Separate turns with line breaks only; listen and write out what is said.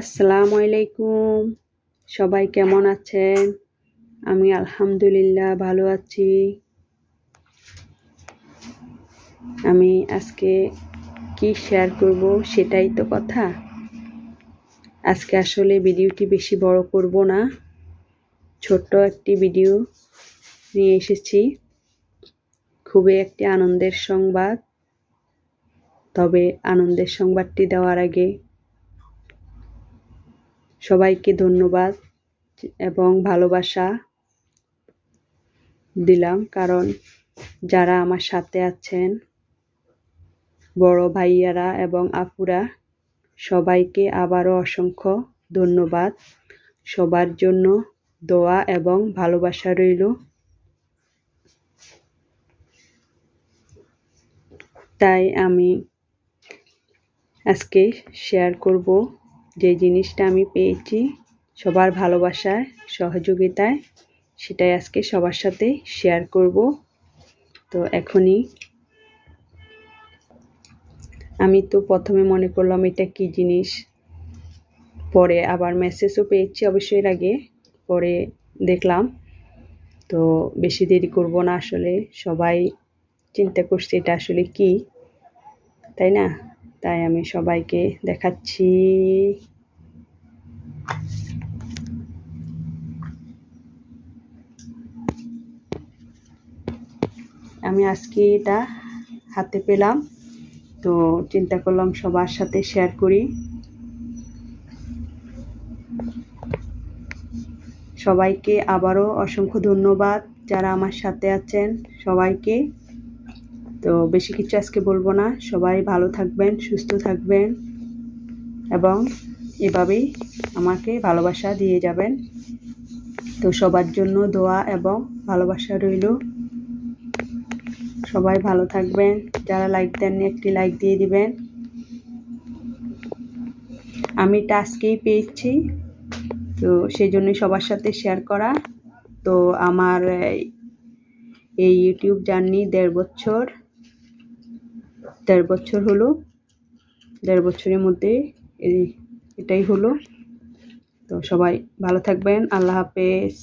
আসসালামু আলাইকুম সবাই কেমন আছেন আমি আলহামদুলিল্লাহ ভালো আছি আমি আজকে কি শেয়ার করব সেটাই তো কথা আজকে আসলে ভিডিওটি বেশি বড় করব না ছোট্ট একটি ভিডিও নিয়ে এসেছি খুবই একটি আনন্দের সংবাদ তবে আনন্দের সংবাদটি দেওয়ার আগে সবাইকে ধন্যবাদ এবং ভালোবাসা দিলাম কারণ যারা আমার সাথে আছেন বড় ভাইয়ারা এবং আপুরা সবাইকে আবারও অসংখ্য ধন্যবাদ সবার জন্য দোয়া এবং ভালোবাসা রইল তাই আমি আজকে শেয়ার করব যে জিনিসটা আমি পেয়েছি সবার ভালোবাসায় সহযোগিতায় সেটাই আজকে সবার সাথে শেয়ার করব তো এখনই আমি তো প্রথমে মনে করলাম এটা কি জিনিস পরে আবার মেসেজও পেয়েছি অবশ্যই আগে পরে দেখলাম তো বেশি দেরি করব না আসলে সবাই চিন্তা করছে এটা আসলে কি তাই না তাই আমি সবাইকে দেখাচ্ছি আমি আজকে এটা হাতে পেলাম তো চিন্তা করলাম সবার সাথে শেয়ার করি সবাইকে আবারও অসংখ্য ধন্যবাদ যারা আমার সাথে আছেন সবাইকে তো বেশি কিছু আজকে বলবো না সবাই ভালো থাকবেন সুস্থ থাকবেন এবং এভাবেই আমাকে ভালোবাসা দিয়ে যাবেন তো সবার জন্য দোয়া এবং ভালোবাসা রইল সবাই ভালো থাকবেন যারা লাইক দেননি একটি লাইক দিয়ে দিবেন আমি টাস্কেই পেয়েছি তো সেই জন্যই সবার সাথে শেয়ার করা তো আমার এই ইউটিউব জার্নি দেড় বছর দেড় বছর হলো দেড় বছরের মধ্যে এটাই হলো তো সবাই ভালো থাকবেন আল্লাহ হাফেজ